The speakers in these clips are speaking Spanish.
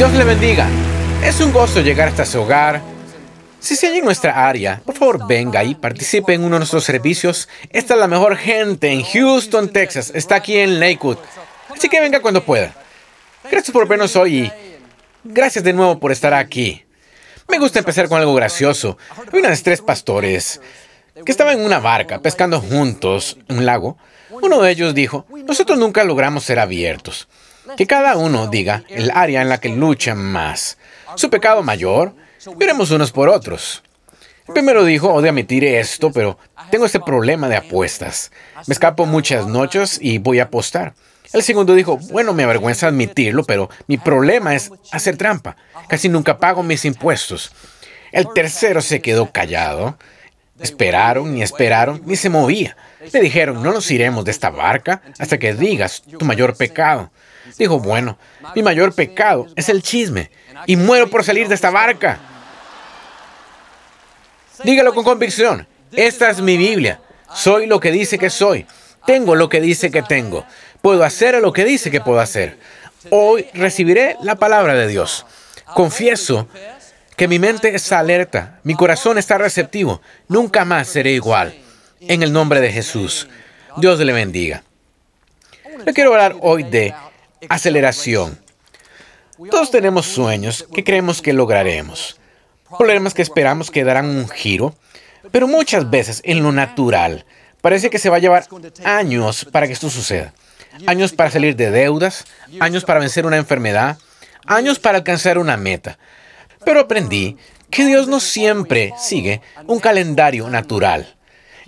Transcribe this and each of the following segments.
Dios le bendiga. Es un gozo llegar hasta su hogar. Si se en nuestra área, por favor venga y participe en uno de nuestros servicios. Esta es la mejor gente en Houston, Texas. Está aquí en Lakewood. Así que venga cuando pueda. Gracias por vernos hoy y gracias de nuevo por estar aquí. Me gusta empezar con algo gracioso. una de tres pastores que estaban en una barca pescando juntos en un lago. Uno de ellos dijo, nosotros nunca logramos ser abiertos. Que cada uno diga el área en la que lucha más. Su pecado mayor. Veremos unos por otros. El primero dijo, odio oh, admitir esto, pero tengo este problema de apuestas. Me escapo muchas noches y voy a apostar. El segundo dijo, bueno, me avergüenza admitirlo, pero mi problema es hacer trampa. Casi nunca pago mis impuestos. El tercero se quedó callado. Esperaron y esperaron, ni se movía. Le dijeron, no nos iremos de esta barca hasta que digas tu mayor pecado. Dijo, bueno, mi mayor pecado es el chisme y muero por salir de esta barca. Dígalo con convicción. Esta es mi Biblia. Soy lo que dice que soy. Tengo lo que dice que tengo. Puedo hacer lo que dice que puedo hacer. Hoy recibiré la palabra de Dios. Confieso que mi mente está alerta, mi corazón está receptivo. Nunca más seré igual. En el nombre de Jesús. Dios le bendiga. Le quiero hablar hoy de Aceleración. Todos tenemos sueños que creemos que lograremos, problemas que esperamos que darán un giro, pero muchas veces en lo natural parece que se va a llevar años para que esto suceda. Años para salir de deudas, años para vencer una enfermedad, años para alcanzar una meta. Pero aprendí que Dios no siempre sigue un calendario natural.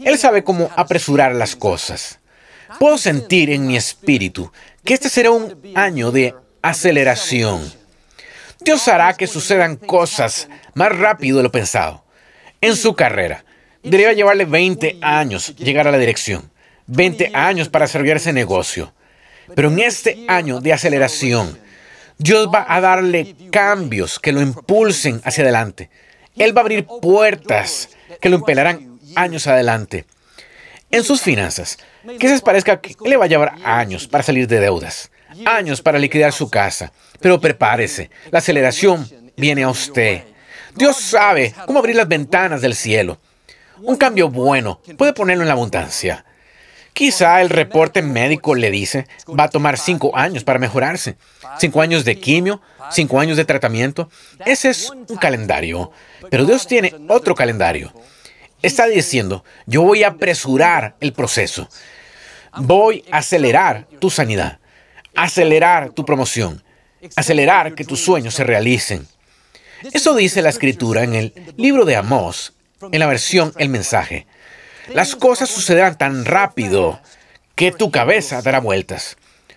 Él sabe cómo apresurar las cosas. Puedo sentir en mi espíritu que este será un año de aceleración. Dios hará que sucedan cosas más rápido de lo pensado. En su carrera, debería llevarle 20 años llegar a la dirección, 20 años para desarrollar ese negocio. Pero en este año de aceleración, Dios va a darle cambios que lo impulsen hacia adelante. Él va a abrir puertas que lo empelarán años adelante en sus finanzas. que les parezca que le va a llevar años para salir de deudas, años para liquidar su casa, pero prepárese, la aceleración viene a usted. Dios sabe cómo abrir las ventanas del cielo. Un cambio bueno puede ponerlo en la abundancia. Quizá el reporte médico le dice, va a tomar cinco años para mejorarse. Cinco años de quimio, cinco años de tratamiento. Ese es un calendario. Pero Dios tiene otro calendario. Está diciendo, yo voy a apresurar el proceso. Voy a acelerar tu sanidad, acelerar tu promoción, acelerar que tus sueños se realicen. Eso dice la escritura en el libro de Amós, en la versión El mensaje. Las cosas sucederán tan rápido que tu cabeza dará vueltas.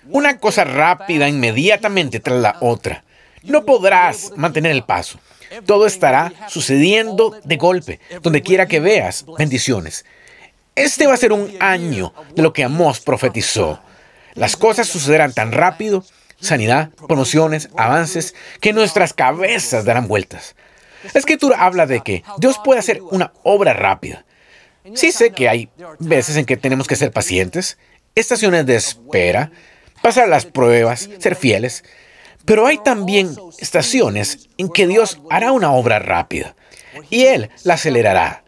Una cosa rápida inmediatamente tras la otra no podrás mantener el paso. Todo estará sucediendo de golpe, donde quiera que veas bendiciones. Este va a ser un año de lo que Amós profetizó. Las cosas sucederán tan rápido, sanidad, promociones, avances, que nuestras cabezas darán vueltas. La escritura habla de que Dios puede hacer una obra rápida. Sí sé que hay veces en que tenemos que ser pacientes, estaciones de espera, pasar las pruebas, ser fieles, pero hay también estaciones en que Dios hará una obra rápida y Él la acelerará.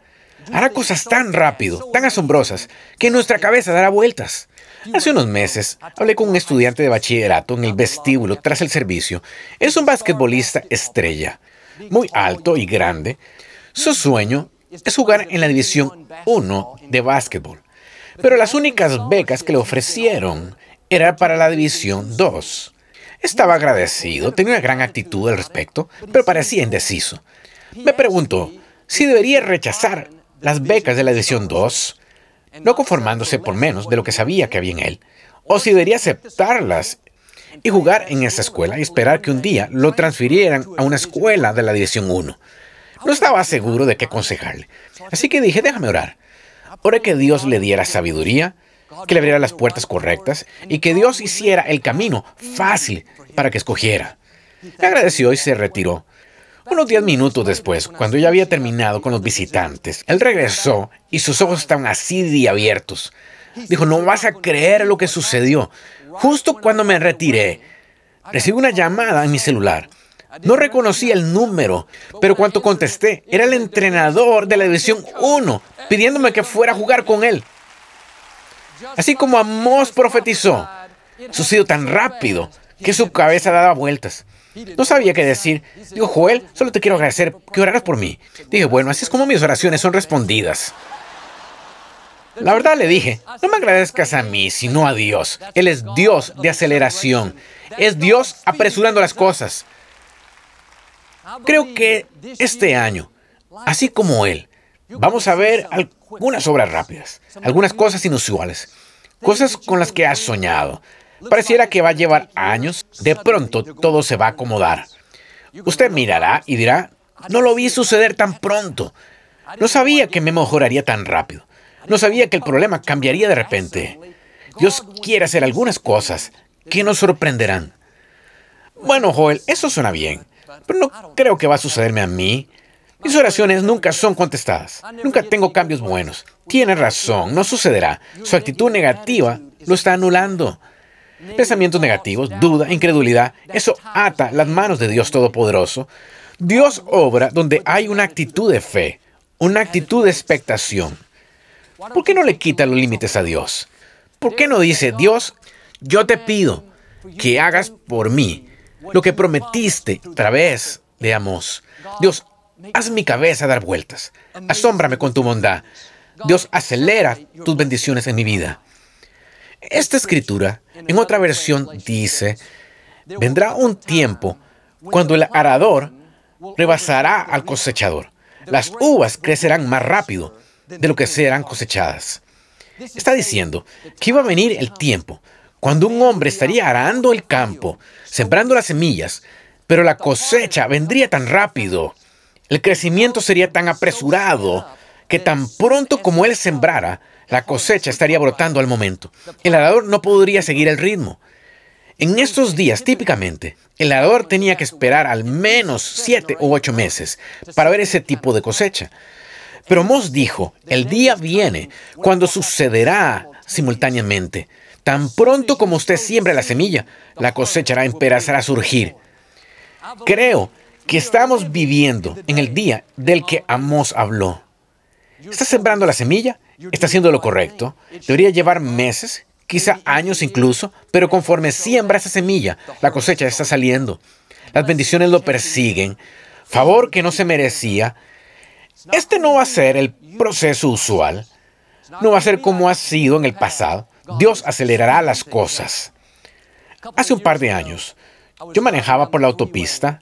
Hará cosas tan rápido, tan asombrosas, que nuestra cabeza dará vueltas. Hace unos meses hablé con un estudiante de bachillerato en el vestíbulo tras el servicio. Es un basquetbolista estrella, muy alto y grande. Su sueño es jugar en la División 1 de básquetbol, pero las únicas becas que le ofrecieron era para la División 2. Estaba agradecido, tenía una gran actitud al respecto, pero parecía indeciso. Me preguntó si debería rechazar las becas de la edición 2, no conformándose por menos de lo que sabía que había en él, o si debería aceptarlas y jugar en esa escuela y esperar que un día lo transfirieran a una escuela de la División 1. No estaba seguro de qué aconsejarle, así que dije, déjame orar. Oré que Dios le diera sabiduría que le abriera las puertas correctas y que Dios hiciera el camino fácil para que escogiera. Le agradeció y se retiró. Unos diez minutos después, cuando ya había terminado con los visitantes, él regresó y sus ojos estaban así de abiertos. Dijo, no vas a creer lo que sucedió. Justo cuando me retiré, recibí una llamada en mi celular. No reconocí el número, pero cuando contesté, era el entrenador de la División 1 pidiéndome que fuera a jugar con él. Así como Amós profetizó, sucedió tan rápido que su cabeza daba vueltas. No sabía qué decir. Digo, Joel, solo te quiero agradecer que oraras por mí. Dije, bueno, así es como mis oraciones son respondidas. La verdad le dije, no me agradezcas a mí, sino a Dios. Él es Dios de aceleración. Es Dios apresurando las cosas. Creo que este año, así como Él, vamos a ver al unas obras rápidas, algunas cosas inusuales, cosas con las que has soñado. Pareciera que va a llevar años, de pronto todo se va a acomodar. Usted mirará y dirá, no lo vi suceder tan pronto. No sabía que me mejoraría tan rápido. No sabía que el problema cambiaría de repente. Dios quiere hacer algunas cosas que nos sorprenderán. Bueno, Joel, eso suena bien, pero no creo que va a sucederme a mí. Mis oraciones nunca son contestadas. Nunca tengo cambios buenos. Tiene razón, no sucederá. Su actitud negativa lo está anulando. Pensamientos negativos, duda, incredulidad, eso ata las manos de Dios Todopoderoso. Dios obra donde hay una actitud de fe, una actitud de expectación. ¿Por qué no le quita los límites a Dios? ¿Por qué no dice, Dios, yo te pido que hagas por mí lo que prometiste a través de Amos? Dios Haz mi cabeza dar vueltas. Asómbrame con tu bondad. Dios acelera tus bendiciones en mi vida. Esta escritura, en otra versión, dice, vendrá un tiempo cuando el arador rebasará al cosechador. Las uvas crecerán más rápido de lo que serán cosechadas. Está diciendo que iba a venir el tiempo cuando un hombre estaría arando el campo, sembrando las semillas, pero la cosecha vendría tan rápido el crecimiento sería tan apresurado que tan pronto como él sembrara, la cosecha estaría brotando al momento. El arador no podría seguir el ritmo. En estos días, típicamente, el arador tenía que esperar al menos siete u ocho meses para ver ese tipo de cosecha. Pero Moss dijo, el día viene cuando sucederá simultáneamente. Tan pronto como usted siembre la semilla, la cosecha empezará a surgir. Creo que estamos viviendo en el día del que Amos habló. Estás sembrando la semilla, estás haciendo lo correcto, debería llevar meses, quizá años incluso, pero conforme siembra esa semilla, la cosecha está saliendo. Las bendiciones lo persiguen, favor que no se merecía. Este no va a ser el proceso usual, no va a ser como ha sido en el pasado. Dios acelerará las cosas. Hace un par de años, yo manejaba por la autopista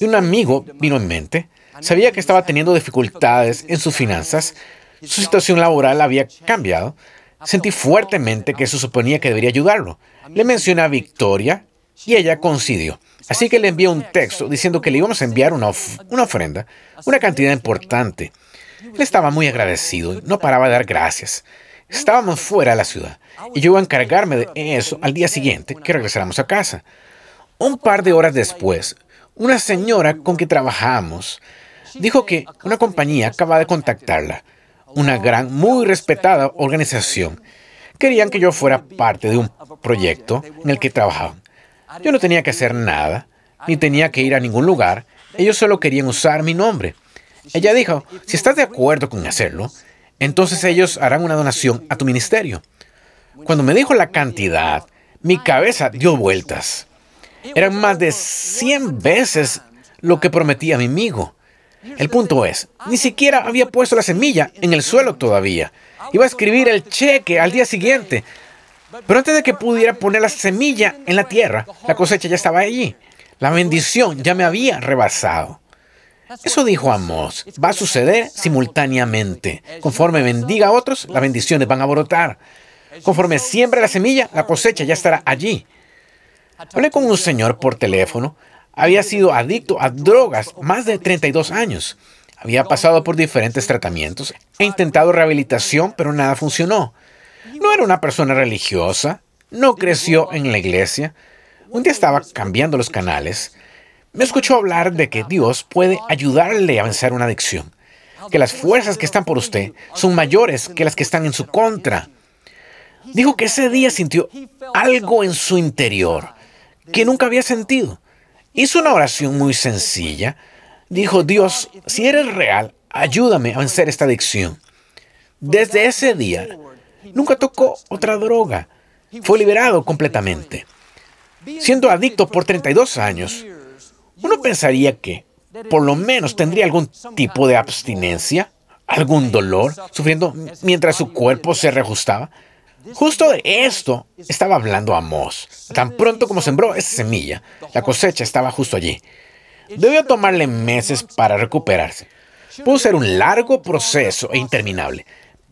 y un amigo vino en mente. Sabía que estaba teniendo dificultades en sus finanzas, su situación laboral había cambiado. Sentí fuertemente que eso suponía que debería ayudarlo. Le mencioné a Victoria y ella concidió. Así que le envié un texto diciendo que le íbamos a enviar una, una ofrenda, una cantidad importante. Le estaba muy agradecido, y no paraba de dar gracias. Estábamos fuera de la ciudad y yo iba a encargarme de eso al día siguiente que regresáramos a casa. Un par de horas después, una señora con que trabajamos dijo que una compañía acaba de contactarla, una gran, muy respetada organización. Querían que yo fuera parte de un proyecto en el que trabajaban. Yo no tenía que hacer nada, ni tenía que ir a ningún lugar. Ellos solo querían usar mi nombre. Ella dijo, si estás de acuerdo con hacerlo, entonces ellos harán una donación a tu ministerio. Cuando me dijo la cantidad, mi cabeza dio vueltas. Eran más de 100 veces lo que prometía mi amigo. El punto es, ni siquiera había puesto la semilla en el suelo todavía. Iba a escribir el cheque al día siguiente. Pero antes de que pudiera poner la semilla en la tierra, la cosecha ya estaba allí. La bendición ya me había rebasado. Eso dijo Amos. Va a suceder simultáneamente. Conforme bendiga a otros, las bendiciones van a brotar. Conforme siembra la semilla, la cosecha ya estará allí. Hablé con un señor por teléfono. Había sido adicto a drogas más de 32 años. Había pasado por diferentes tratamientos e intentado rehabilitación, pero nada funcionó. No era una persona religiosa, no creció en la iglesia. Un día estaba cambiando los canales. Me escuchó hablar de que Dios puede ayudarle a vencer una adicción, que las fuerzas que están por usted son mayores que las que están en su contra. Dijo que ese día sintió algo en su interior que nunca había sentido. Hizo una oración muy sencilla. Dijo, Dios, si eres real, ayúdame a vencer esta adicción. Desde ese día, nunca tocó otra droga. Fue liberado completamente. Siendo adicto por 32 años, uno pensaría que por lo menos tendría algún tipo de abstinencia, algún dolor, sufriendo mientras su cuerpo se reajustaba. Justo de esto estaba hablando Amos. Tan pronto como sembró esa semilla, la cosecha estaba justo allí. Debió tomarle meses para recuperarse. Pudo ser un largo proceso e interminable,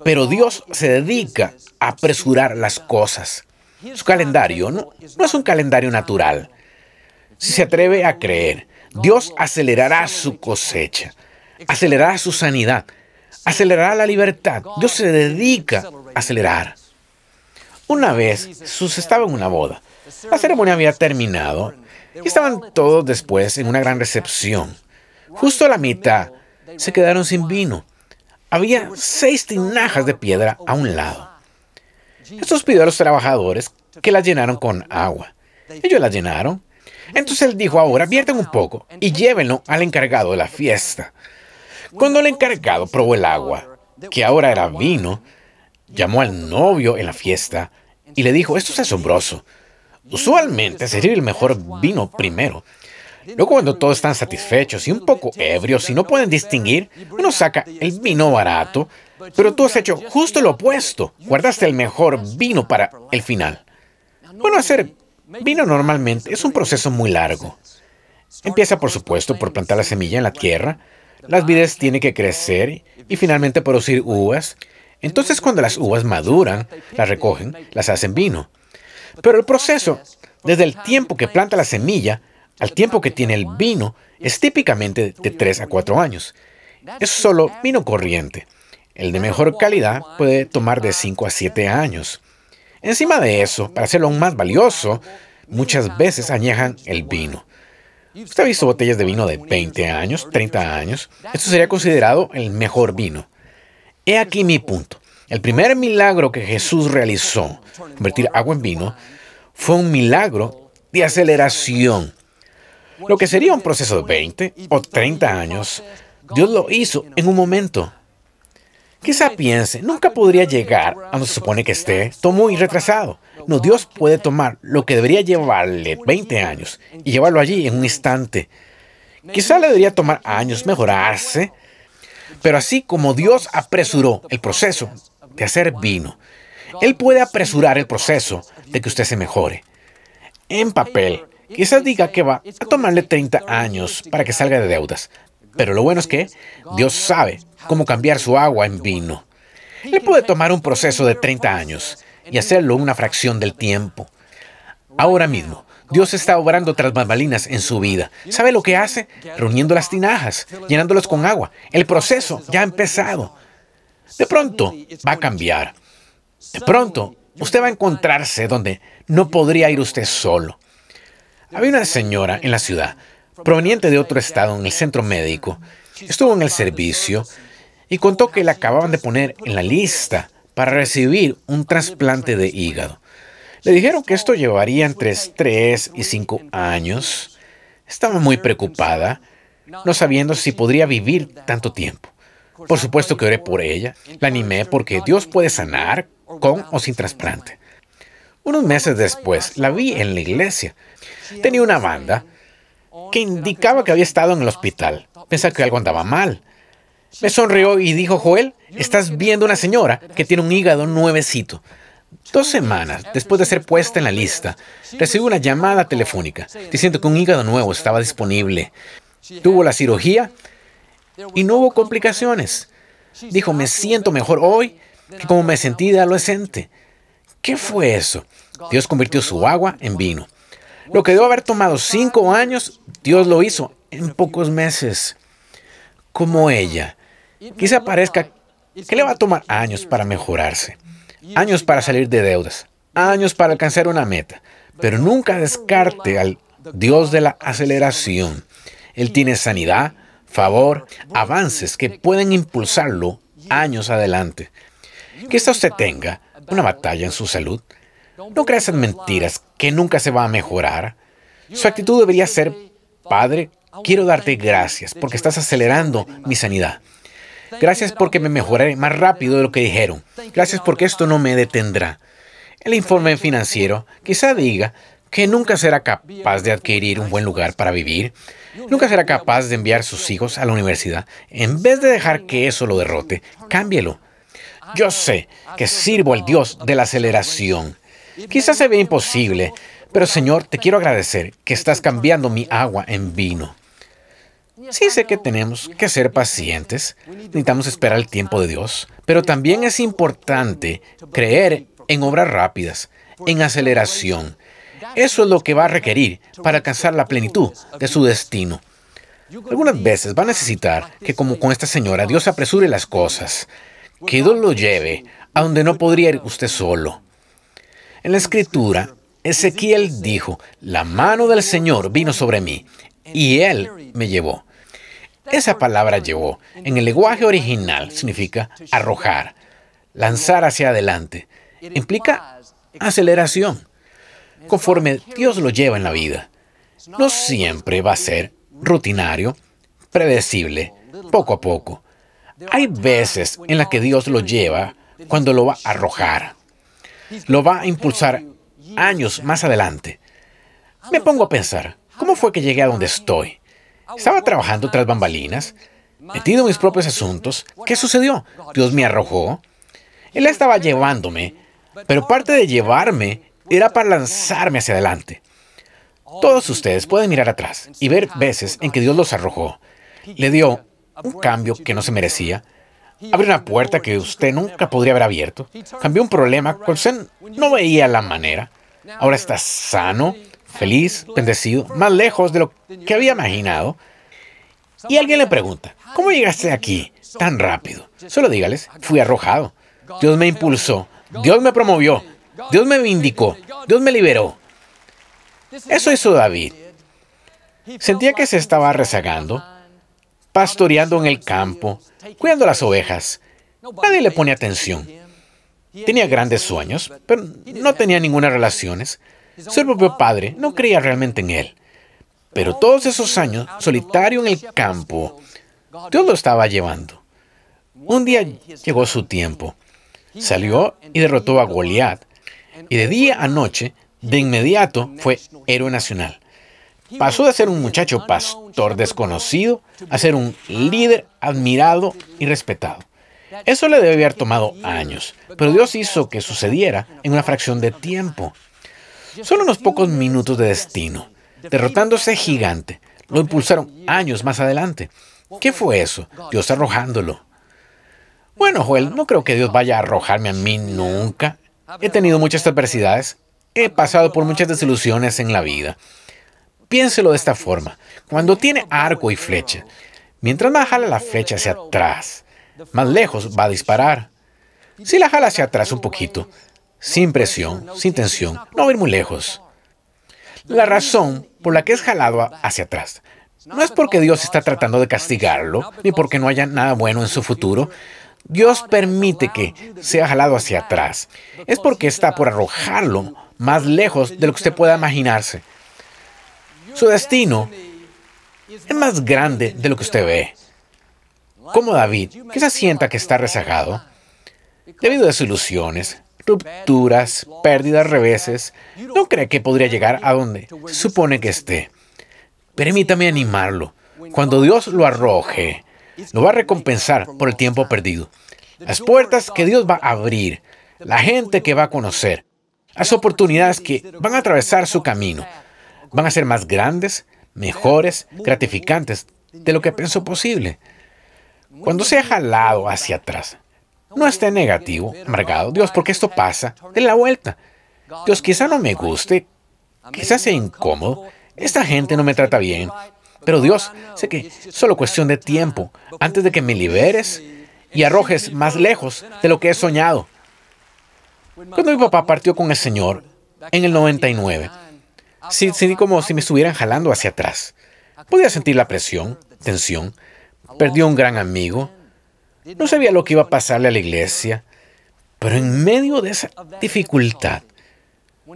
pero Dios se dedica a apresurar las cosas. Su calendario no, no es un calendario natural. Si se atreve a creer, Dios acelerará su cosecha, acelerará su sanidad, acelerará la libertad. Dios se dedica a acelerar. Una vez, Sus estaba en una boda. La ceremonia había terminado y estaban todos después en una gran recepción. Justo a la mitad, se quedaron sin vino. Había seis tinajas de piedra a un lado. Jesús pidió a los trabajadores que la llenaron con agua. Ellos la llenaron. Entonces él dijo, ahora vierten un poco y llévenlo al encargado de la fiesta. Cuando el encargado probó el agua, que ahora era vino, llamó al novio en la fiesta y le dijo, esto es asombroso. Usualmente se sirve el mejor vino primero. Luego cuando todos están satisfechos y un poco ebrios y no pueden distinguir, uno saca el vino barato, pero tú has hecho justo lo opuesto. Guardaste el mejor vino para el final. Bueno, hacer vino normalmente es un proceso muy largo. Empieza, por supuesto, por plantar la semilla en la tierra. Las vides tienen que crecer y finalmente producir uvas. Entonces cuando las uvas maduran, las recogen, las hacen vino. Pero el proceso, desde el tiempo que planta la semilla al tiempo que tiene el vino, es típicamente de 3 a 4 años. Es solo vino corriente. El de mejor calidad puede tomar de 5 a 7 años. Encima de eso, para hacerlo aún más valioso, muchas veces añejan el vino. Usted ha visto botellas de vino de 20 años, 30 años. Esto sería considerado el mejor vino. He aquí mi punto. El primer milagro que Jesús realizó, convertir agua en vino, fue un milagro de aceleración. Lo que sería un proceso de 20 o 30 años, Dios lo hizo en un momento. Quizá piense, nunca podría llegar a donde se supone que esté, Tomó muy retrasado. No, Dios puede tomar lo que debería llevarle 20 años y llevarlo allí en un instante. Quizá le debería tomar años mejorarse, pero así como Dios apresuró el proceso de hacer vino, Él puede apresurar el proceso de que usted se mejore. En papel, quizás diga que va a tomarle 30 años para que salga de deudas, pero lo bueno es que Dios sabe cómo cambiar su agua en vino. Él puede tomar un proceso de 30 años y hacerlo una fracción del tiempo. Ahora mismo, Dios está obrando tras bambalinas en su vida. ¿Sabe lo que hace? Reuniendo las tinajas, llenándolas con agua. El proceso ya ha empezado. De pronto va a cambiar. De pronto usted va a encontrarse donde no podría ir usted solo. Había una señora en la ciudad, proveniente de otro estado en el centro médico. Estuvo en el servicio y contó que la acababan de poner en la lista para recibir un trasplante de hígado. Le dijeron que esto llevaría entre 3 y 5 años. Estaba muy preocupada, no sabiendo si podría vivir tanto tiempo. Por supuesto que oré por ella, la animé porque Dios puede sanar con o sin trasplante. Unos meses después, la vi en la iglesia. Tenía una banda que indicaba que había estado en el hospital. Pensaba que algo andaba mal. Me sonrió y dijo, Joel, estás viendo una señora que tiene un hígado nuevecito. Dos semanas después de ser puesta en la lista, recibió una llamada telefónica diciendo que un hígado nuevo estaba disponible. Tuvo la cirugía y no hubo complicaciones. Dijo, me siento mejor hoy que como me sentí de adolescente. ¿Qué fue eso? Dios convirtió su agua en vino. Lo que debió haber tomado cinco años, Dios lo hizo en pocos meses. Como ella. Quizá parezca que le va a tomar años para mejorarse años para salir de deudas, años para alcanzar una meta, pero nunca descarte al Dios de la aceleración. Él tiene sanidad, favor, avances que pueden impulsarlo años adelante. Quizá usted tenga una batalla en su salud. No creas en mentiras que nunca se va a mejorar. Su actitud debería ser, Padre, quiero darte gracias porque estás acelerando mi sanidad. Gracias porque me mejoraré más rápido de lo que dijeron. Gracias porque esto no me detendrá. El informe financiero quizá diga que nunca será capaz de adquirir un buen lugar para vivir, nunca será capaz de enviar sus hijos a la universidad. En vez de dejar que eso lo derrote, cámbielo. Yo sé que sirvo al Dios de la aceleración. Quizás se vea imposible, pero Señor, te quiero agradecer que estás cambiando mi agua en vino. Sí sé que tenemos que ser pacientes, necesitamos esperar el tiempo de Dios, pero también es importante creer en obras rápidas, en aceleración. Eso es lo que va a requerir para alcanzar la plenitud de su destino. Algunas veces va a necesitar que, como con esta señora, Dios apresure las cosas, que Dios lo lleve a donde no podría ir usted solo. En la escritura, Ezequiel dijo, la mano del Señor vino sobre mí y Él me llevó. Esa palabra llevó, en el lenguaje original, significa arrojar, lanzar hacia adelante. Implica aceleración, conforme Dios lo lleva en la vida. No siempre va a ser rutinario, predecible, poco a poco. Hay veces en las que Dios lo lleva cuando lo va a arrojar. Lo va a impulsar años más adelante. Me pongo a pensar, ¿cómo fue que llegué a donde estoy? Estaba trabajando tras bambalinas, metido mis propios asuntos. ¿Qué sucedió? Dios me arrojó. Él estaba llevándome, pero parte de llevarme era para lanzarme hacia adelante. Todos ustedes pueden mirar atrás y ver veces en que Dios los arrojó. Le dio un cambio que no se merecía. Abrió una puerta que usted nunca podría haber abierto. Cambió un problema que usted no veía la manera. Ahora está sano, feliz, bendecido, más lejos de lo que había imaginado. Y alguien le pregunta, ¿cómo llegaste aquí tan rápido? Solo dígales, fui arrojado. Dios me impulsó, Dios me promovió, Dios me vindicó, Dios me liberó. Eso hizo David. Sentía que se estaba rezagando, pastoreando en el campo, cuidando las ovejas. Nadie le pone atención. Tenía grandes sueños, pero no tenía ninguna relaciones. Su propio padre no creía realmente en él. Pero todos esos años, solitario en el campo, Dios lo estaba llevando. Un día llegó su tiempo. Salió y derrotó a Goliat. Y de día a noche, de inmediato, fue héroe nacional. Pasó de ser un muchacho pastor desconocido a ser un líder admirado y respetado. Eso le debe haber tomado años, pero Dios hizo que sucediera en una fracción de tiempo. Solo unos pocos minutos de destino. Derrotándose gigante. Lo impulsaron años más adelante. ¿Qué fue eso? Dios arrojándolo. Bueno, Joel, no creo que Dios vaya a arrojarme a mí nunca. He tenido muchas adversidades. He pasado por muchas desilusiones en la vida. Piénselo de esta forma. Cuando tiene arco y flecha, mientras más jala la flecha hacia atrás, más lejos va a disparar. Si la jala hacia atrás un poquito, sin presión, sin tensión, no va a ir muy lejos. La razón por la que es jalado hacia atrás no es porque Dios está tratando de castigarlo, ni porque no haya nada bueno en su futuro. Dios permite que sea jalado hacia atrás. Es porque está por arrojarlo más lejos de lo que usted pueda imaginarse. Su destino es más grande de lo que usted ve. Como David, que se sienta que está rezagado debido a sus ilusiones, rupturas, pérdidas, reveses, no cree que podría llegar a donde supone que esté. Permítame animarlo. Cuando Dios lo arroje, lo va a recompensar por el tiempo perdido. Las puertas que Dios va a abrir, la gente que va a conocer, las oportunidades que van a atravesar su camino, van a ser más grandes, mejores, gratificantes de lo que pensó posible. Cuando sea jalado hacia atrás, no esté negativo, amargado. Dios, porque esto pasa? De la vuelta. Dios, quizá no me guste, quizá sea incómodo. Esta gente no me trata bien. Pero Dios, sé que es solo cuestión de tiempo antes de que me liberes y arrojes más lejos de lo que he soñado. Cuando mi papá partió con el Señor en el 99, sentí como si me estuvieran jalando hacia atrás. Podía sentir la presión, tensión. Perdió un gran amigo, no sabía lo que iba a pasarle a la iglesia, pero en medio de esa dificultad,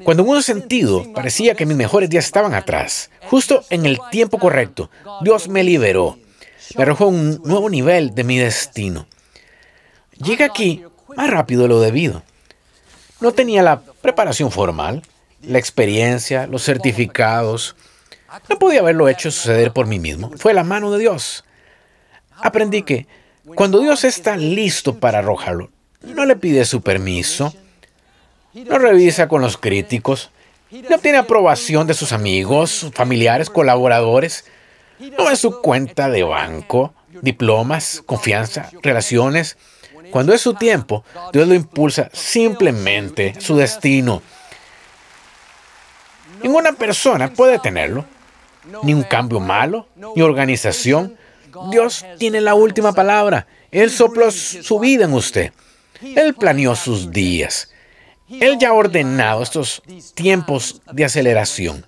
cuando en un sentido parecía que mis mejores días estaban atrás, justo en el tiempo correcto, Dios me liberó, me arrojó un nuevo nivel de mi destino. Llegué aquí más rápido de lo debido. No tenía la preparación formal, la experiencia, los certificados. No podía haberlo hecho suceder por mí mismo. Fue la mano de Dios. Aprendí que cuando Dios está listo para arrojarlo, no le pide su permiso, no revisa con los críticos, no tiene aprobación de sus amigos, familiares, colaboradores, no es su cuenta de banco, diplomas, confianza, relaciones. Cuando es su tiempo, Dios lo impulsa simplemente su destino. Ninguna persona puede tenerlo, ni un cambio malo, ni organización, Dios tiene la última palabra. Él sopló su vida en usted. Él planeó sus días. Él ya ha ordenado estos tiempos de aceleración.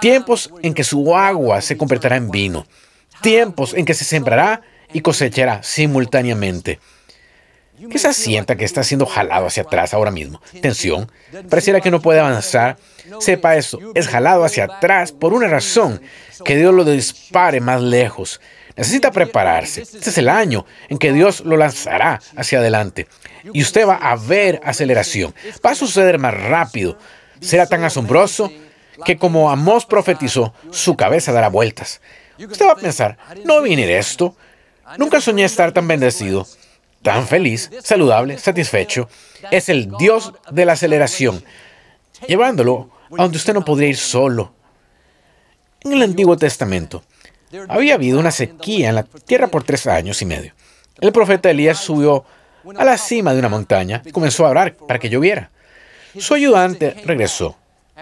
Tiempos en que su agua se convertirá en vino. Tiempos en que se sembrará y cosechará simultáneamente. se sienta que está siendo jalado hacia atrás ahora mismo. Tensión. Pareciera que no puede avanzar. Sepa eso. Es jalado hacia atrás por una razón. Que Dios lo dispare más lejos. Necesita prepararse. Este es el año en que Dios lo lanzará hacia adelante. Y usted va a ver aceleración. Va a suceder más rápido. Será tan asombroso que como Amós profetizó, su cabeza dará vueltas. Usted va a pensar, no vine de esto. Nunca soñé estar tan bendecido, tan feliz, saludable, satisfecho. Es el Dios de la aceleración, llevándolo a donde usted no podría ir solo. En el Antiguo Testamento, había habido una sequía en la tierra por tres años y medio. El profeta Elías subió a la cima de una montaña y comenzó a orar para que lloviera. Su ayudante regresó,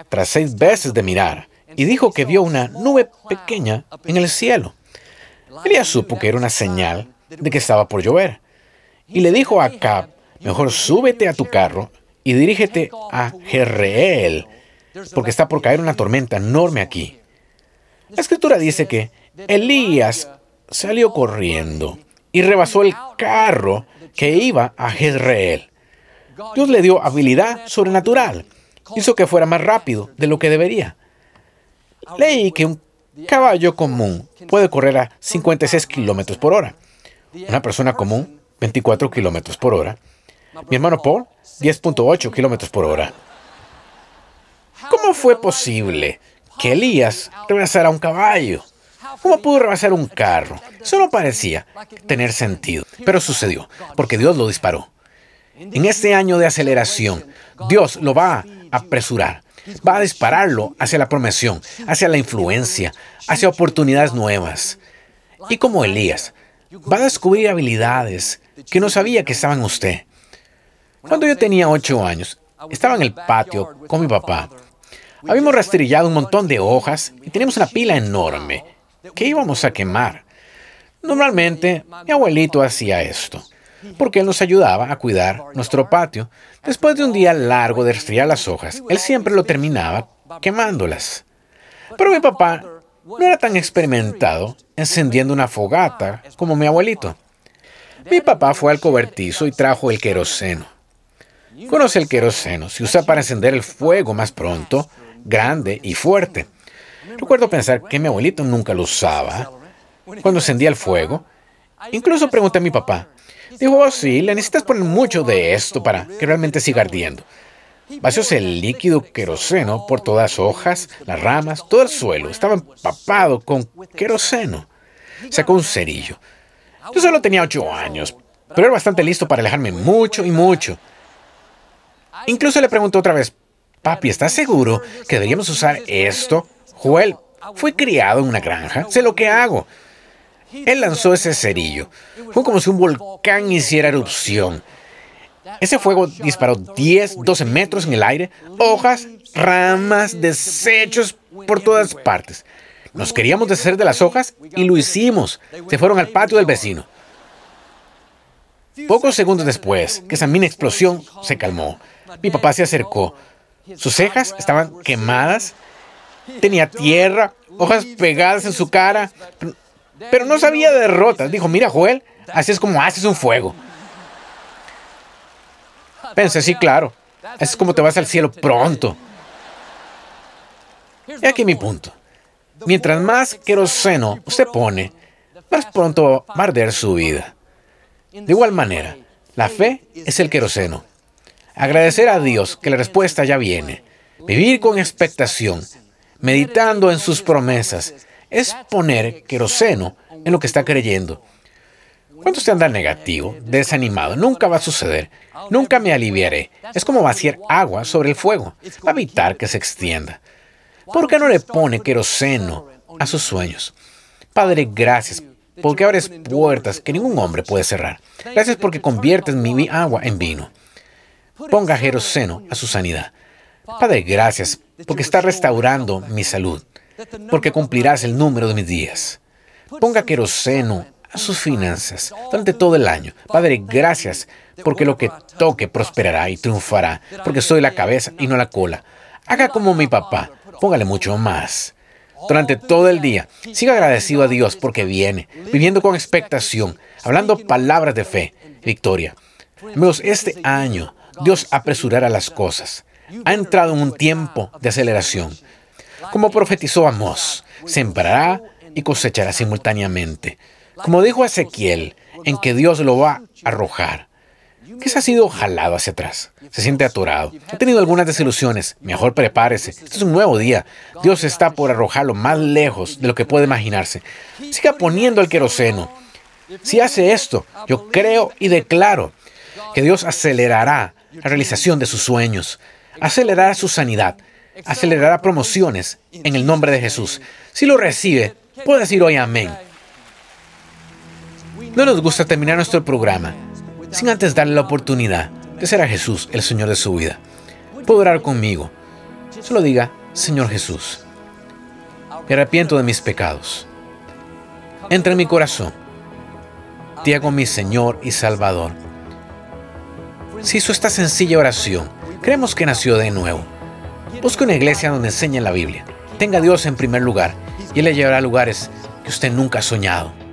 tras seis veces de mirar, y dijo que vio una nube pequeña en el cielo. Elías supo que era una señal de que estaba por llover. Y le dijo a Acab, mejor súbete a tu carro y dirígete a Jerreel, porque está por caer una tormenta enorme aquí. La escritura dice que Elías salió corriendo y rebasó el carro que iba a Jezreel. Dios le dio habilidad sobrenatural. Hizo que fuera más rápido de lo que debería. Leí que un caballo común puede correr a 56 kilómetros por hora. Una persona común, 24 kilómetros por hora. Mi hermano Paul, 10.8 kilómetros por hora. ¿Cómo fue posible que Elías rebasara un caballo? ¿Cómo pudo rebasar un carro? Solo parecía tener sentido, pero sucedió, porque Dios lo disparó. En este año de aceleración, Dios lo va a apresurar, va a dispararlo hacia la promesión, hacia la influencia, hacia oportunidades nuevas. Y como Elías, va a descubrir habilidades que no sabía que estaban usted. Cuando yo tenía ocho años, estaba en el patio con mi papá. Habíamos rastrillado un montón de hojas y teníamos una pila enorme. ¿Qué íbamos a quemar. Normalmente, mi abuelito hacía esto, porque él nos ayudaba a cuidar nuestro patio. Después de un día largo de estriar las hojas, él siempre lo terminaba quemándolas. Pero mi papá no era tan experimentado encendiendo una fogata como mi abuelito. Mi papá fue al cobertizo y trajo el queroseno. Conoce el queroseno, se usa para encender el fuego más pronto, grande y fuerte. Recuerdo pensar que mi abuelito nunca lo usaba. Cuando encendía el fuego, incluso pregunté a mi papá. Dijo, oh, sí, le necesitas poner mucho de esto para que realmente siga ardiendo. Vacióse el líquido queroseno por todas las hojas, las ramas, todo el suelo. Estaba empapado con queroseno. Sacó un cerillo. Yo solo tenía ocho años, pero era bastante listo para alejarme mucho y mucho. Incluso le pregunté otra vez, papi, ¿estás seguro que deberíamos usar esto? Joel fue criado en una granja, sé lo que hago. Él lanzó ese cerillo. Fue como si un volcán hiciera erupción. Ese fuego disparó 10, 12 metros en el aire, hojas, ramas, desechos por todas partes. Nos queríamos deshacer de las hojas y lo hicimos. Se fueron al patio del vecino. Pocos segundos después que esa mina explosión se calmó, mi papá se acercó. Sus cejas estaban quemadas Tenía tierra, hojas pegadas en su cara, pero no sabía de derrotas. Dijo, mira Joel, así es como haces un fuego. Pensé, sí, claro, así es como te vas al cielo pronto. Y aquí mi punto. Mientras más queroseno se pone, más pronto va a arder su vida. De igual manera, la fe es el queroseno. Agradecer a Dios que la respuesta ya viene. Vivir con expectación, meditando en sus promesas, es poner queroseno en lo que está creyendo. Cuando usted anda negativo, desanimado, nunca va a suceder. Nunca me aliviaré. Es como vaciar agua sobre el fuego. Va a evitar que se extienda. ¿Por qué no le pone queroseno a sus sueños? Padre, gracias porque abres puertas que ningún hombre puede cerrar. Gracias porque conviertes mi agua en vino. Ponga queroseno a su sanidad. Padre, gracias porque está restaurando mi salud, porque cumplirás el número de mis días. Ponga queroseno a sus finanzas durante todo el año. Padre, gracias porque lo que toque prosperará y triunfará, porque soy la cabeza y no la cola. Haga como mi papá, póngale mucho más. Durante todo el día, siga agradecido a Dios porque viene, viviendo con expectación, hablando palabras de fe, victoria. Amigos, este año Dios apresurará las cosas ha entrado en un tiempo de aceleración. Como profetizó Amós, sembrará y cosechará simultáneamente. Como dijo Ezequiel, en que Dios lo va a arrojar. ¿Qué se ha sido jalado hacia atrás? Se siente atorado. Ha tenido algunas desilusiones. Mejor prepárese. Este es un nuevo día. Dios está por arrojarlo más lejos de lo que puede imaginarse. Siga poniendo el queroseno. Si hace esto, yo creo y declaro que Dios acelerará la realización de sus sueños acelerará su sanidad, acelerará promociones en el nombre de Jesús. Si lo recibe, puede decir hoy amén. No nos gusta terminar nuestro programa sin antes darle la oportunidad de ser a Jesús el Señor de su vida. Puedo orar conmigo. Solo diga, Señor Jesús, me arrepiento de mis pecados. Entra en mi corazón. Te hago mi Señor y Salvador. Si hizo esta sencilla oración, creemos que nació de nuevo. Busque una iglesia donde enseñe la Biblia, tenga a Dios en primer lugar y Él le llevará a lugares que usted nunca ha soñado.